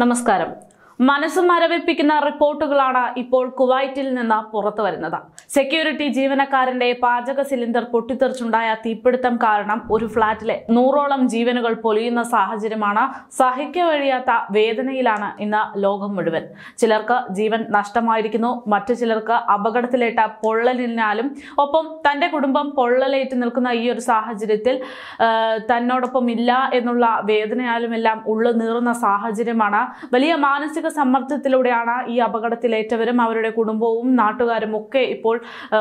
നമസ്കാരം മനസ്സ് മരവിപ്പിക്കുന്ന റിപ്പോർട്ടുകളാണ് ഇപ്പോൾ കുവൈറ്റിൽ നിന്ന് പുറത്തു വരുന്നത് സെക്യൂരിറ്റി ജീവനക്കാരന്റെ പാചക സിലിണ്ടർ പൊട്ടിത്തെറിച്ചുണ്ടായ തീപിടുത്തം കാരണം ഒരു ഫ്ളാറ്റിലെ നൂറോളം ജീവനുകൾ പൊലിയുന്ന സാഹചര്യമാണ് സഹിക്ക വഴിയാത്ത വേദനയിലാണ് ഇന്ന് ലോകം മുഴുവൻ ചിലർക്ക് ജീവൻ നഷ്ടമായിരിക്കുന്നു മറ്റു ചിലർക്ക് അപകടത്തിലേറ്റ പൊള്ളലിനാലും ഒപ്പം തന്റെ കുടുംബം പൊള്ളലേറ്റ് നിൽക്കുന്ന ഈ ഒരു സാഹചര്യത്തിൽ തന്നോടൊപ്പം ഇല്ല എന്നുള്ള വേദനയാലും ഉള്ളു നീറുന്ന സാഹചര്യമാണ് വലിയ മാനസിക സമ്മർദ്ദത്തിലൂടെയാണ് ഈ അപകടത്തിലേറ്റവരും അവരുടെ കുടുംബവും നാട്ടുകാരും ഒക്കെ ഇപ്പോൾ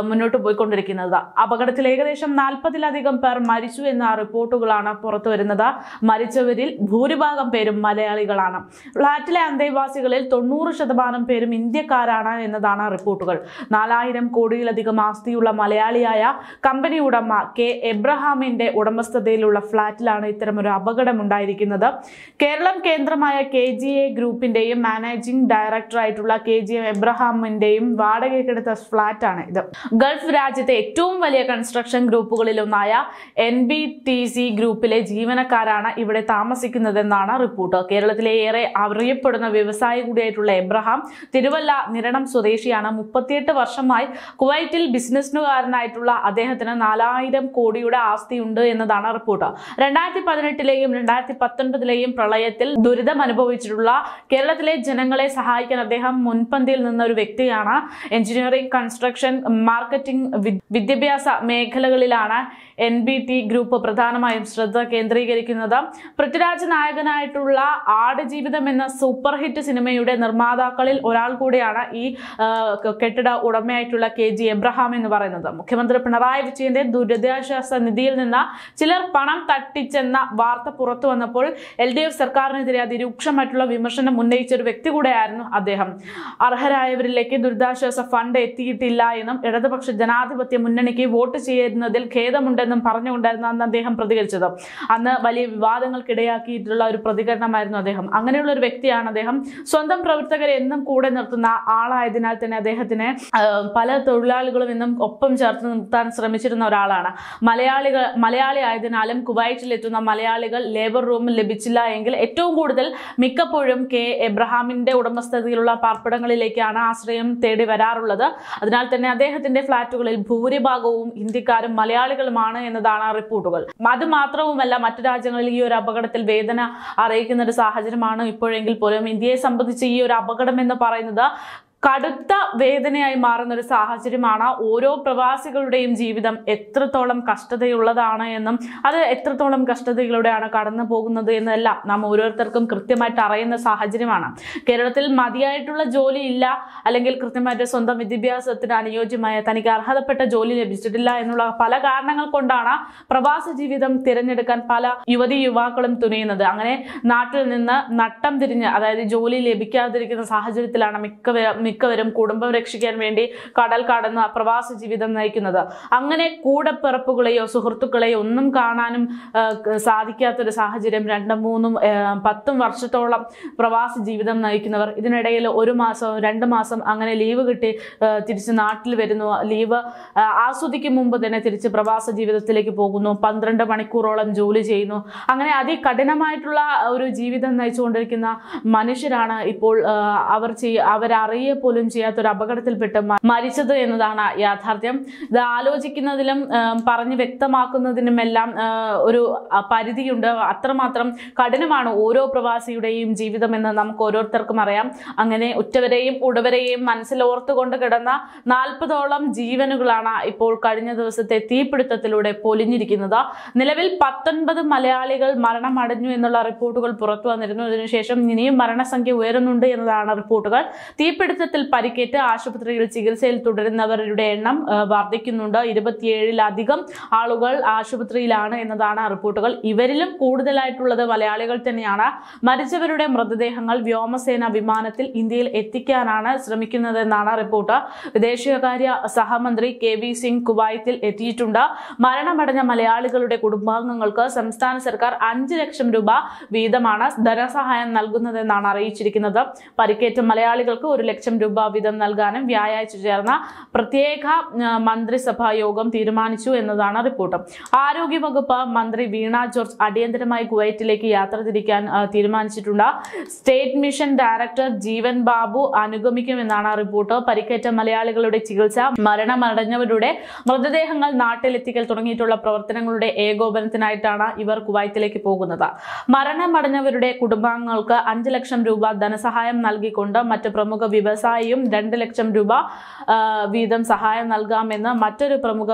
മുന്നോട്ട് പോയിക്കൊണ്ടിരിക്കുന്നത് അപകടത്തിൽ ഏകദേശം നാൽപ്പതിലധികം പേർ മരിച്ചു എന്ന റിപ്പോർട്ടുകളാണ് പുറത്തുവരുന്നത് മരിച്ചവരിൽ ഭൂരിഭാഗം പേരും മലയാളികളാണ് ഫ്ളാറ്റിലെ അന്തേവാസികളിൽ തൊണ്ണൂറ് ശതമാനം പേരും ഇന്ത്യക്കാരാണ് എന്നതാണ് റിപ്പോർട്ടുകൾ നാലായിരം കോടിയിലധികം ആസ്തിയുള്ള മലയാളിയായ കമ്പനി ഉടമ കെ എബ്രഹാമിന്റെ ഉടമസ്ഥതയിലുള്ള ഫ്ളാറ്റിലാണ് ഇത്തരമൊരു ഉണ്ടായിരിക്കുന്നത് കേരളം കേന്ദ്രമായ കെ ജി എ ഗ്രൂപ്പിന്റെയും മാനേജിംഗ് ഡയറക്ടറായിട്ടുള്ള കെ ജി എബ്രഹാമിന്റെയും വാടകയ്ക്കെടുത്ത ഫ്ളാറ്റാണ് ഇത് ഗൾഫ് രാജ്യത്തെ ഏറ്റവും വലിയ കൺസ്ട്രക്ഷൻ ഒന്നായ എൻ ബി ടി സി ഗ്രൂപ്പിലെ ജീവനക്കാരാണ് ഇവിടെ താമസിക്കുന്നതെന്നാണ് റിപ്പോർട്ട് കേരളത്തിലെ ഏറെ അറിയപ്പെടുന്ന വ്യവസായി കൂടിയായിട്ടുള്ള എബ്രഹാം തിരുവല്ല നിരണം സ്വദേശിയാണ് മുപ്പത്തിയെട്ട് വർഷമായി കുവൈറ്റിൽ ബിസിനസ്സുകാരനായിട്ടുള്ള അദ്ദേഹത്തിന് നാലായിരം കോടിയുടെ ആസ്തിയുണ്ട് എന്നതാണ് റിപ്പോർട്ട് രണ്ടായിരത്തി പതിനെട്ടിലെയും രണ്ടായിരത്തി പത്തൊൻപതിലെയും പ്രളയത്തിൽ ദുരിതം അനുഭവിച്ചിട്ടുള്ള കേരളത്തിലെ ജനങ്ങളെ സഹായിക്കാൻ അദ്ദേഹം മുൻപന്തിയിൽ നിന്ന ഒരു വ്യക്തിയാണ് എഞ്ചിനീയറിംഗ് കൺസ്ട്രക്ഷൻ മാർക്കറ്റിംഗ് വിദ്യാഭ്യാസ മേഖലകളിലാണ് എൻ ബി ടി ഗ്രൂപ്പ് പ്രധാനമായും ശ്രദ്ധ കേന്ദ്രീകരിക്കുന്നത് പൃഥ്വിരാജ് നായകനായിട്ടുള്ള ആടുജീവിതം എന്ന സൂപ്പർ ഹിറ്റ് സിനിമയുടെ നിർമ്മാതാക്കളിൽ ഒരാൾ കൂടിയാണ് ഈ കെട്ടിട ഉടമയായിട്ടുള്ള കെ ജി എബ്രഹാം എന്ന് പറയുന്നത് മുഖ്യമന്ത്രി പിണറായി വിജയന്റെ ദുരിതാശ്വാസ നിധിയിൽ നിന്ന് ചിലർ പണം തട്ടിച്ചെന്ന വാർത്ത പുറത്തു വന്നപ്പോൾ എൽ ഡി എഫ് സർക്കാരിനെതിരെ അതിരൂക്ഷമായിട്ടുള്ള വിമർശനം ഉന്നയിച്ച ഒരു വ്യക്തി കൂടെയായിരുന്നു അദ്ദേഹം അർഹരായവരിലേക്ക് ദുരിതാശ്വാസ ഫണ്ട് എത്തിയിട്ടില്ല എന്ന് ഉണ്ടായിരുന്നെന്നും ഇടതുപക്ഷ ജനാധിപത്യ മുന്നണിക്ക് വോട്ട് ചെയ്യുന്നതിൽ ഖേദമുണ്ടെന്നും പറഞ്ഞുകൊണ്ടായിരുന്നു അന്ന് അദ്ദേഹം പ്രതികരിച്ചത് അന്ന് വലിയ വിവാദങ്ങൾക്കിടയാക്കിയിട്ടുള്ള ഒരു പ്രതികരണമായിരുന്നു അദ്ദേഹം അങ്ങനെയുള്ള ഒരു വ്യക്തിയാണ് അദ്ദേഹം സ്വന്തം പ്രവർത്തകരെ എന്നും കൂടെ നിർത്തുന്ന ആളായതിനാൽ തന്നെ അദ്ദേഹത്തിനെ പല തൊഴിലാളികളും എന്നും ഒപ്പം ചേർത്ത് നിർത്താൻ ശ്രമിച്ചിരുന്ന ഒരാളാണ് മലയാളികൾ മലയാളി ആയതിനാലും കുവൈറ്റിലെത്തുന്ന മലയാളികൾ ലേബർ റൂമിൽ ലഭിച്ചില്ല എങ്കിൽ ഏറ്റവും കൂടുതൽ മിക്കപ്പോഴും കെ എബ്രഹാമിന്റെ ഉടമസ്ഥതയിലുള്ള പാർപ്പിടങ്ങളിലേക്കാണ് ആശ്രയം തേടി വരാറുള്ളത് അതിനാൽ തന്നെ അദ്ദേഹത്തിന്റെ ഫ്ളാറ്റുകളിൽ ഭൂരിഭാഗവും ഇന്ത്യക്കാരും മലയാളികളുമാണ് എന്നതാണ് റിപ്പോർട്ടുകൾ അത് മാത്രവുമല്ല മറ്റു രാജ്യങ്ങളിൽ ഈ ഒരു അപകടത്തിൽ വേദന അറിയിക്കുന്ന ഒരു സാഹചര്യമാണ് ഇപ്പോഴെങ്കിൽ പോലും ഇന്ത്യയെ സംബന്ധിച്ച് ഈ ഒരു അപകടം എന്ന് പറയുന്നത് കടുത്ത വേദനയായി മാറുന്ന ഒരു സാഹചര്യമാണ് ഓരോ പ്രവാസികളുടെയും ജീവിതം എത്രത്തോളം കഷ്ടതയുള്ളതാണ് എന്നും അത് എത്രത്തോളം കഷ്ടതയിലൂടെയാണ് കടന്നു പോകുന്നത് എന്നെല്ലാം നാം ഓരോരുത്തർക്കും കൃത്യമായിട്ട് അറിയുന്ന സാഹചര്യമാണ് കേരളത്തിൽ മതിയായിട്ടുള്ള ജോലി ഇല്ല അല്ലെങ്കിൽ കൃത്യമായിട്ട് സ്വന്തം വിദ്യാഭ്യാസത്തിന് അനുയോജ്യമായ തനിക്ക് അർഹതപ്പെട്ട ജോലി ലഭിച്ചിട്ടില്ല എന്നുള്ള പല കാരണങ്ങൾ കൊണ്ടാണ് പ്രവാസ ജീവിതം തിരഞ്ഞെടുക്കാൻ പല യുവതി യുവാക്കളും തുനിയുന്നത് അങ്ങനെ നാട്ടിൽ നിന്ന് നട്ടം തിരിഞ്ഞ് അതായത് ജോലി ലഭിക്കാതിരിക്കുന്ന സാഹചര്യത്തിലാണ് മിക്കവരും മിക്കവരും കുടുംബം രക്ഷിക്കാൻ വേണ്ടി കടൽ കടന്ന് പ്രവാസ ജീവിതം നയിക്കുന്നത് അങ്ങനെ കൂടപ്പിറപ്പുകളെയോ സുഹൃത്തുക്കളെയോ ഒന്നും കാണാനും സാധിക്കാത്തൊരു സാഹചര്യം രണ്ടും മൂന്നും പത്തും വർഷത്തോളം പ്രവാസ ജീവിതം നയിക്കുന്നവർ ഇതിനിടയിൽ ഒരു മാസം രണ്ട് മാസം അങ്ങനെ ലീവ് കിട്ടി തിരിച്ച് നാട്ടിൽ വരുന്നു ലീവ് ആസ്വദിക്കും മുമ്പ് തന്നെ തിരിച്ച് പ്രവാസ ജീവിതത്തിലേക്ക് പോകുന്നു പന്ത്രണ്ട് മണിക്കൂറോളം ജോലി ചെയ്യുന്നു അങ്ങനെ അതികഠിനമായിട്ടുള്ള ഒരു ജീവിതം നയിച്ചുകൊണ്ടിരിക്കുന്ന മനുഷ്യരാണ് ഇപ്പോൾ അവർ ചെയ്യ അവരറിയ പോലും ചെയ്യാത്ത ഒരു അപകടത്തിൽപ്പെട്ട് മരിച്ചത് എന്നതാണ് യാഥാർത്ഥ്യം ഇത് ആലോചിക്കുന്നതിലും പറഞ്ഞ് വ്യക്തമാക്കുന്നതിനുമെല്ലാം ഒരു പരിധിയുണ്ട് അത്രമാത്രം കഠിനമാണ് ഓരോ പ്രവാസിയുടെയും ജീവിതമെന്ന് നമുക്ക് ഓരോരുത്തർക്കും അറിയാം അങ്ങനെ ഉറ്റവരെയും ഉടവരെയും മനസ്സിലോർത്തുകൊണ്ട് കിടന്ന നാൽപ്പതോളം ജീവനുകളാണ് ഇപ്പോൾ കഴിഞ്ഞ ദിവസത്തെ തീപിടുത്തത്തിലൂടെ പൊലിഞ്ഞിരിക്കുന്നത് നിലവിൽ പത്തൊൻപത് മലയാളികൾ മരണമടഞ്ഞു എന്നുള്ള റിപ്പോർട്ടുകൾ പുറത്തു വന്നിരുന്നു ഇതിനുശേഷം ഇനിയും മരണസംഖ്യ ഉയരുന്നുണ്ട് എന്നതാണ് റിപ്പോർട്ടുകൾ തീപിടുത്ത ദുരന്തത്തിൽ പരിക്കേറ്റ് ആശുപത്രിയിൽ ചികിത്സയിൽ തുടരുന്നവരുടെ എണ്ണം വർദ്ധിക്കുന്നുണ്ട് ഇരുപത്തിയേഴിലധികം ആളുകൾ ആശുപത്രിയിലാണ് എന്നതാണ് റിപ്പോർട്ടുകൾ ഇവരിലും കൂടുതലായിട്ടുള്ളത് മലയാളികൾ തന്നെയാണ് മരിച്ചവരുടെ മൃതദേഹങ്ങൾ വ്യോമസേന വിമാനത്തിൽ ഇന്ത്യയിൽ എത്തിക്കാനാണ് ശ്രമിക്കുന്നതെന്നാണ് റിപ്പോർട്ട് വിദേശകാര്യ സഹമന്ത്രി കെ വി സിംഗ് കുവൈത്തിൽ എത്തിയിട്ടുണ്ട് മരണമടഞ്ഞ മലയാളികളുടെ കുടുംബാംഗങ്ങൾക്ക് സംസ്ഥാന സർക്കാർ അഞ്ച് ലക്ഷം രൂപ വീതമാണ് ധനസഹായം നൽകുന്നതെന്നാണ് അറിയിച്ചിരിക്കുന്നത് പരിക്കേറ്റ മലയാളികൾക്ക് ഒരു ലക്ഷം രൂപ വീതം നൽകാനും വ്യാഴാഴ്ച ചേർന്ന പ്രത്യേക മന്ത്രിസഭാ യോഗം തീരുമാനിച്ചു എന്നതാണ് റിപ്പോർട്ട് ആരോഗ്യവകുപ്പ് മന്ത്രി വീണ ജോർജ് അടിയന്തരമായി കുവൈറ്റിലേക്ക് യാത്ര തിരിക്കാൻ തീരുമാനിച്ചിട്ടുണ്ട് state mission director Jeevan Babu അനുഗമിക്കുമെന്നാണ് റിപ്പോർട്ട് പരിക്കേറ്റ മലയാളികളുടെ ചികിത്സ മരണമടഞ്ഞവരുടെ മൃതദേഹങ്ങൾ നാട്ടിലെത്തിക്കൽ തുടങ്ങിയിട്ടുള്ള പ്രവർത്തനങ്ങളുടെ ഏകോപനത്തിനായിട്ടാണ് ഇവർ കുവൈത്തിലേക്ക് പോകുന്നത് മരണമടഞ്ഞവരുടെ കുടുംബാംഗങ്ങൾക്ക് അഞ്ചു ലക്ഷം രൂപ ധനസഹായം നൽകിക്കൊണ്ട് മറ്റ് പ്രമുഖ വ്യവസായ വ്യവസായിയും രണ്ട് ലക്ഷം രൂപ വീതം സഹായം നൽകാമെന്ന് മറ്റൊരു പ്രമുഖ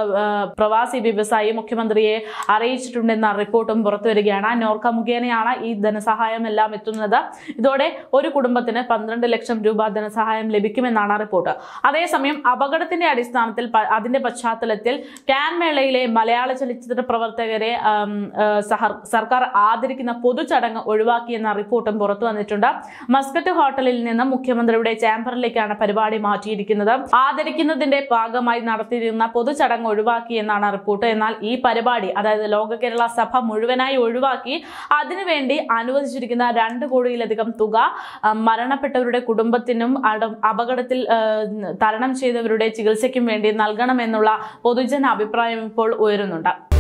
പ്രവാസി വ്യവസായി മുഖ്യമന്ത്രിയെ അറിയിച്ചിട്ടുണ്ടെന്ന റിപ്പോർട്ടും പുറത്തു വരികയാണ് നോർക്ക മുഖേനയാണ് ഈ ധനസഹായം എല്ലാം എത്തുന്നത് ഇതോടെ ഒരു കുടുംബത്തിന് പന്ത്രണ്ട് ലക്ഷം രൂപ ധനസഹായം ലഭിക്കുമെന്നാണ് റിപ്പോർട്ട് അതേസമയം അപകടത്തിന്റെ അടിസ്ഥാനത്തിൽ അതിന്റെ പശ്ചാത്തലത്തിൽ ക്യാൻ മേളയിലെ മലയാള ചലച്ചിത്ര പ്രവർത്തകരെ സർക്കാർ ആദരിക്കുന്ന പൊതുചടങ്ങ് ഒഴിവാക്കിയെന്ന റിപ്പോർട്ടും പുറത്തു വന്നിട്ടുണ്ട് മസ്കറ്റ് ഹോട്ടലിൽ നിന്ന് മുഖ്യമന്ത്രിയുടെ ചേംബറിലേക്ക് ഉച്ചയ്ക്കത്തേക്കാണ് പരിപാടി മാറ്റിയിരിക്കുന്നത് ആദരിക്കുന്നതിന്റെ ഭാഗമായി നടത്തിയിരുന്ന പൊതുചടങ്ങ് എന്നാണ് റിപ്പോർട്ട് എന്നാൽ ഈ പരിപാടി അതായത് ലോക കേരള സഭ മുഴുവനായി ഒഴിവാക്കി അതിനുവേണ്ടി അനുവദിച്ചിരിക്കുന്ന രണ്ട് കോടിയിലധികം തുക മരണപ്പെട്ടവരുടെ കുടുംബത്തിനും അപകടത്തിൽ തരണം ചെയ്തവരുടെ ചികിത്സയ്ക്കും വേണ്ടി നൽകണമെന്നുള്ള പൊതുജന അഭിപ്രായം ഇപ്പോൾ ഉയരുന്നുണ്ട്